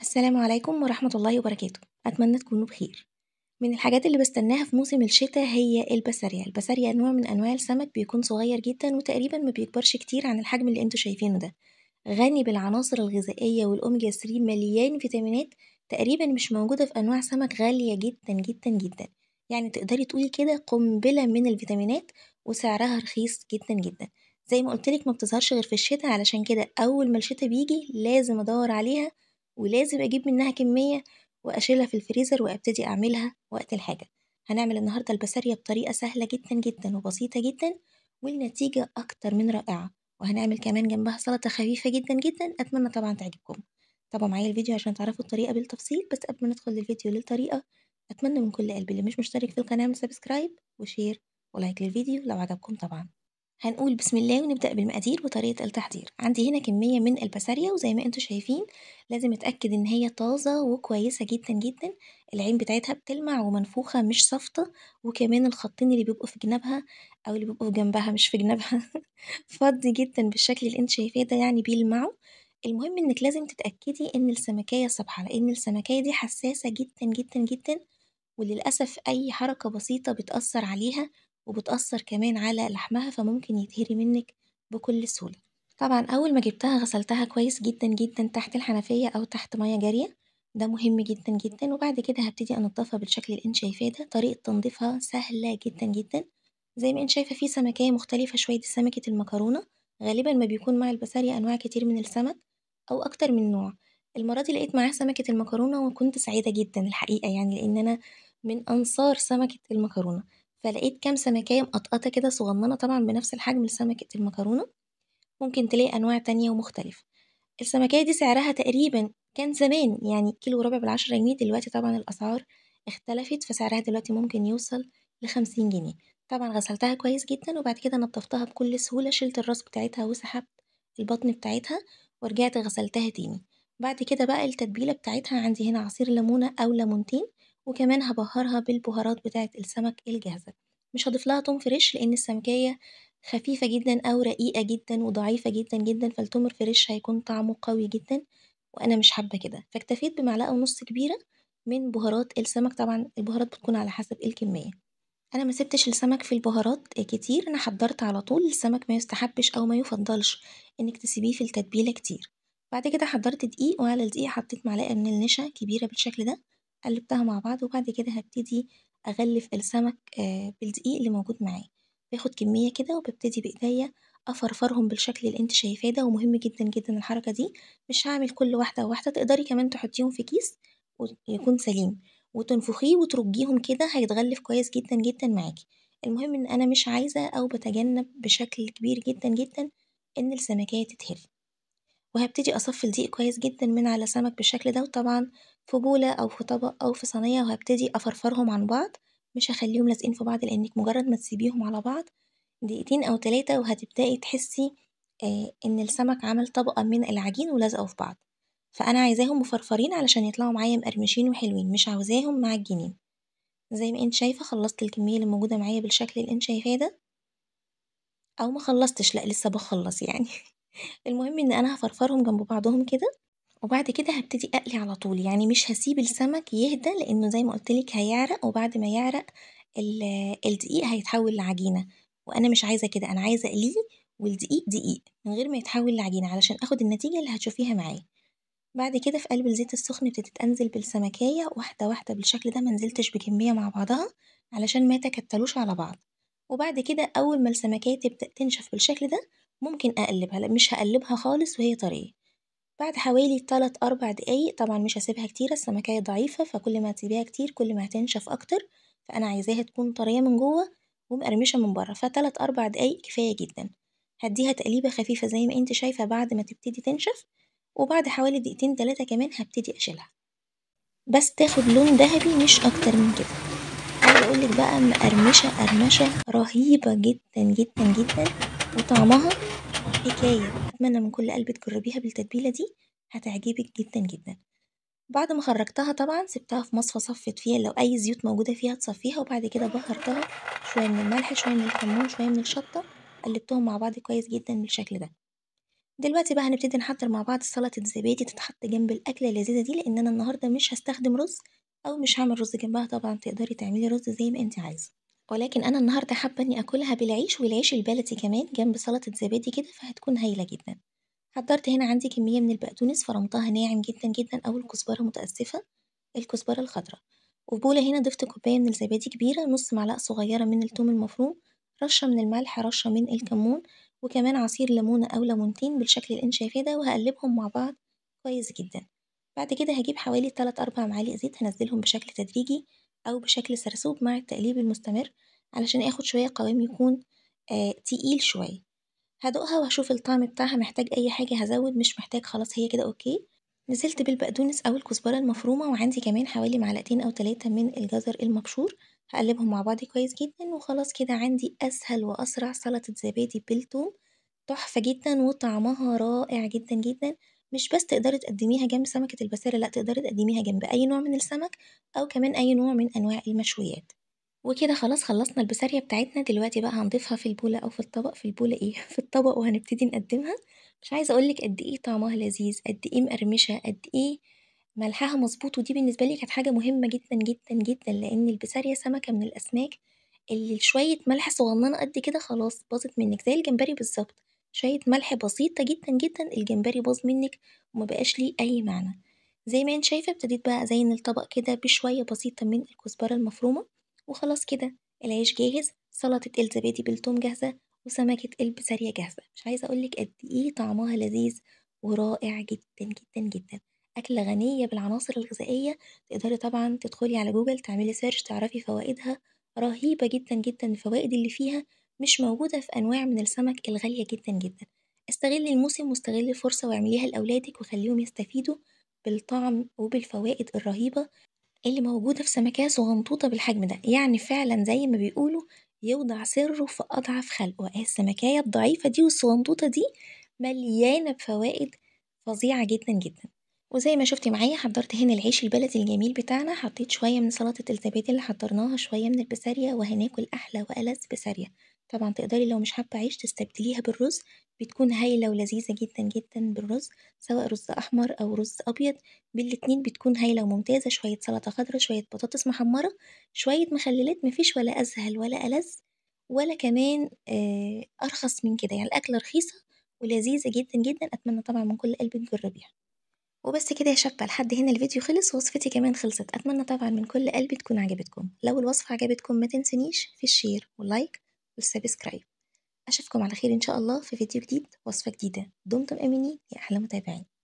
السلام عليكم ورحمة الله وبركاته أتمنى تكونوا بخير من الحاجات اللي بستناها في موسم الشتاء هي البسارية البسارية نوع من أنواع السمك بيكون صغير جدا وتقريبا ما بيكبرش كتير عن الحجم اللي انتوا شايفينه ده غني بالعناصر الغذائية والأوميجا 3 مليان فيتامينات تقريبا مش موجودة في أنواع سمك غالية جدا جدا جدا يعني تقدري تقولي كده قنبلة من الفيتامينات وسعرها رخيص جدا جدا زي ما قلتلك ما بتظهرش غير في الشتاء علشان كده أول ما الشتاء بيجي لازم أدور عليها ولازم أجيب منها كمية وأشيلها في الفريزر وأبتدي أعملها وقت الحاجة. هنعمل النهاردة البسارية بطريقة سهلة جدا جدا وبسيطة جدا والنتيجة أكتر من رائعة وهنعمل كمان جنبها سلطة خفيفة جدا جدا أتمنى طبعا تعجبكم. طبعا معايا الفيديو عشان تعرفوا الطريقة بالتفصيل بس قبل ما ندخل للفيديو للطريقة أتمنى من كل قلبي اللي مش مشترك في القناة يعمل سبسكرايب وشير ولايك للفيديو لو عجبكم طبعا هنقول بسم الله ونبدأ بالمقادير وطريقة التحضير عندي هنا كمية من البسارية وزي ما انتوا شايفين لازم اتأكد ان هي طازة وكويسة جدا جدا العين بتاعتها بتلمع ومنفوخة مش صفطة وكمان الخطين اللي بيبقوا في جنبها او اللي بيبقوا في جنبها مش في جنبها فضي جدا بالشكل اللي انت شايفاه ده يعني بيلمعوا المهم انك لازم تتأكدي ان السمكية صبحة لان السمكية دي حساسة جدا جدا جدا وللأسف أي حركة بسيطة بتأثر عليها وبتأثر كمان على لحمها فممكن يتهري منك بكل سهولة طبعا أول ما جبتها غسلتها كويس جدا جدا تحت الحنفية أو تحت مية جارية ده مهم جدا جدا وبعد كده هبتدي أنضفها بالشكل اللي انت شايفاه ده طريقة تنضيفها سهلة جدا جدا زي ما انت شايفة في سمكية مختلفة شوية دي سمكة المكرونة غالبا ما بيكون مع البسارية أنواع كتير من السمك أو أكتر من نوع المرة دي لقيت معاه سمكة المكرونة وكنت سعيدة جدا الحقيقة يعني لأن أنا من أنصار سمكة المكرونة فلقيت كام سمكاية مقطقطة كده صغننة طبعا بنفس الحجم لسمكة المكرونة ممكن تلاقي أنواع تانية ومختلفة السمكاية دي سعرها تقريبا كان زمان يعني كيلو وربع بالعشرة جنيه دلوقتي طبعا الأسعار اختلفت فسعرها دلوقتي ممكن يوصل لخمسين جنيه طبعا غسلتها كويس جدا وبعد كده نضفتها بكل سهولة شلت الراس بتاعتها وسحبت البطن بتاعتها ورجعت غسلتها تاني بعد كده بقى التتبيلة بتاعتها عندي هنا عصير ليمونة أو ليمونتين وكمان هبهرها بالبهارات بتاعة السمك الجاهزة مش هضيفلها توم فريش لأن السمكية خفيفة جدا أو رقيقة جدا وضعيفة جدا جدا فالتوم الفريش هيكون طعمه قوي جدا وأنا مش حابة كده فاكتفيت بمعلقة ونص كبيرة من بهارات السمك طبعا البهارات بتكون على حسب الكمية أنا مسبتش السمك في البهارات كتير أنا حضرت على طول السمك ما يستحبش أو ما يفضلش إنك تسيبيه في التتبيلة كتير بعد كده حضرت دقيق وعلى الدقيق حطيت معلقة من النشا كبيرة بالشكل ده قلبتها مع بعض وبعد كده هبتدي أغلف السمك آه، بالدقيق اللي موجود معايا باخد كمية كده وببتدي بإيديا أفرفرهم بالشكل اللي انتي شايفاه ده ومهم جدا جدا الحركة دي مش هعمل كل واحدة واحدة تقدري كمان تحطيهم في كيس ويكون سليم وتنفخيه وترجيهم كده هيتغلف كويس جدا جدا معاكي المهم إن أنا مش عايزة أو بتجنب بشكل كبير جدا جدا إن السمكية تتهري وهبتدي أصفي الدقيق كويس جدا من على سمك بالشكل ده وطبعا في بولة أو في طبق أو في صينية وهبتدي أفرفرهم عن بعض مش هخليهم لازقين في بعض لأنك مجرد ما تسيبيهم على بعض دقيقتين أو تلاتة وهتبدأي تحسي آه إن السمك عمل طبقة من العجين ولزقوا في بعض فأنا عايزاهم مفرفرين علشان يطلعوا معايا مقرمشين وحلوين مش عاوزاهم معجنين زي ما انت شايفة خلصت الكمية اللي موجودة معايا بالشكل اللي انت شايفاه ده أو مخلصتش لأ لسه بخلص يعني المهم إن أنا هفرفرهم جنب بعضهم كده وبعد كده هبتدي أقلي على طول يعني مش هسيب السمك يهدى لأنه زي ما قولتلك هيعرق وبعد ما يعرق ال الدقيق هيتحول لعجينة وأنا مش عايزة كده أنا عايزة أقليه والدقيق دقيق من غير ما يتحول لعجينة علشان آخد النتيجة اللي هتشوفيها معايا بعد كده في قلب الزيت السخن ابتديت أنزل بالسمكيه واحدة واحدة بالشكل ده منزلتش بكمية مع بعضها علشان ميتكتلوش على بعض وبعد كده أول ما السمكيه تبدأ تنشف بالشكل ده ممكن أقلبها لأ مش هقلبها خالص وهي طرية بعد حوالي تلت أربع دقايق طبعا مش هسيبها كتير السمكاية ضعيفة فكل ما هتسيبيها كتير كل ما هتنشف أكتر فأنا عايزاها تكون طرية من جوه ومقرمشة من بره ف 3 أربع دقايق كفاية جدا هديها تقليبة خفيفة زي ما انت شايفة بعد ما تبتدي تنشف وبعد حوالي دقيقتين تلاتة كمان هبتدي أشيلها بس تاخد لون دهبي مش أكتر من كده عايزة أقولك بقى مقرمشة قرمشة رهيبة جدا جدا جدا وطعمها حكاية أتمنى من كل قلبي تجربيها بالتتبيلة دي هتعجبك جدا جدا بعد ما خرجتها طبعا سبتها في مصفى صفت فيها لو أي زيوت موجودة فيها تصفيها وبعد كده بهرتها شوية من الملح شوية من الكمون شوية من الشطة قلبتهم مع بعض كويس جدا بالشكل ده دلوقتي بقى هنبتدي نحضر مع بعض سلطة الزبادي تتحط جنب الأكلة اللذيذة دي لأن أنا النهاردة مش هستخدم رز أو مش هعمل رز جنبها طبعا تقدري تعملي رز زي ما انت عايزة ولكن أنا النهاردة حابة إني آكلها بالعيش والعيش البلدي كمان جنب سلطة زبادي كده فهتكون هايلة جدا. حضرت هنا عندي كمية من البقدونس فرمتها ناعم جدا جدا أو الكزبرة متأسفة الكزبرة الخضرا وفي بولة هنا ضفت كوباية من الزبادي كبيرة نص معلقة صغيرة من التوم المفروم رشة من الملح رشة من الكمون وكمان عصير ليمونة أو ليمونتين بالشكل اللي انت شايفاه ده وهقلبهم مع بعض كويس جدا بعد كده هجيب حوالي 3 أربع معالق زيت هنزلهم بشكل تدريجي أو بشكل سرسوب مع التقليب المستمر علشان اخد شوية قوام يكون آه، تقيل شوية هدوقها وهشوف الطعم بتاعها محتاج أي حاجة هزود مش محتاج خلاص هي كده أوكي نزلت بالبقدونس أو الكزبرة المفرومة وعندي كمان حوالي معلقتين أو تلاتة من الجزر المبشور هقلبهم مع بعض كويس جدا وخلاص كده عندي أسهل وأسرع سلطة زبادي بالثوم تحفة جدا وطعمها رائع جدا جدا مش بس تقدري تقدميها جنب سمكة البسالة لأ تقدري تقدميها جنب أي نوع من السمك أو كمان أي نوع من أنواع المشويات وكده خلاص خلصنا البسارية بتاعتنا دلوقتي بقى هنضيفها في البولة أو في الطبق في البولة ايه في الطبق وهنبتدي نقدمها مش عايزة أقولك قد ايه طعمها لذيذ قد ايه مقرمشة قد ايه ملحها مظبوط ودي بالنسبة لي كانت حاجة مهمة جدا جدا جدا لأن البسارية سمكة من الأسماك اللي شوية ملح صغننة قد كده خلاص باظت منك زي الجمبري بالظبط شوية ملح بسيطة جدا جدا الجمبري باظ منك ومبقاش ليه أي معنى زي ما انت شايفة ابتديت بقى أزين الطبق كده بشوية بسيطة من الكزبرة المفرومة وخلاص كده العيش جاهز سلطة الزبادي بالثوم جاهزة وسمكة البسارية جاهزة مش عايزة أقولك قد إيه طعمها لذيذ ورائع جدا جدا جدا أكلة غنية بالعناصر الغذائية تقدري طبعا تدخلي على جوجل تعملي سيرش تعرفي فوائدها رهيبة جدا جدا الفوائد اللي فيها مش موجودة في أنواع من السمك الغالية جداً جداً، استغلي الموسم واستغلي الفرصة واعمليها لأولادك وخليهم يستفيدوا بالطعم وبالفوائد الرهيبة اللي موجودة في سمكية صغنطوطة بالحجم ده، يعني فعلاً زي ما بيقولوا يوضع سره في أضعف خلقه، آه، السمكية السمكاية الضعيفة دي والصغنطوطة دي مليانة بفوايد فظيعة جداً جداً، وزي ما شفتي معايا حضرت هنا العيش البلدي الجميل بتاعنا حطيت شوية من سلطة الزبادي اللي حضرناها شوية من البسارية وهناكل أحلى وألذ بسارية. طبعًا تقدري لو مش حابة عيش تستبدليها بالرز بتكون هايلة ولذيذة جدًا جدًا بالرز سواء رز أحمر أو رز أبيض بالاتنين بتكون هايلة وممتازة شوية سلطة خضرا شوية بطاطس محمرة شوية مخللات مفيش ولا أسهل ولا ألذ ولا كمان آه، أرخص من كده يعني الأكلة رخيصة ولذيذة جدًا جدًا أتمنى طبعًا من كل قلبي تجربيها. وبس كده يا شابة لحد هنا الفيديو خلص ووصفتي كمان خلصت أتمنى طبعًا من كل قلبي تكون عجبتكم لو الوصفة عجبتكم تنسنيش في الشير واللايك والسبسكرايب أشوفكم على خير إن شاء الله في فيديو جديد وصفة جديدة دمتم آمنين يا أحلى متابعين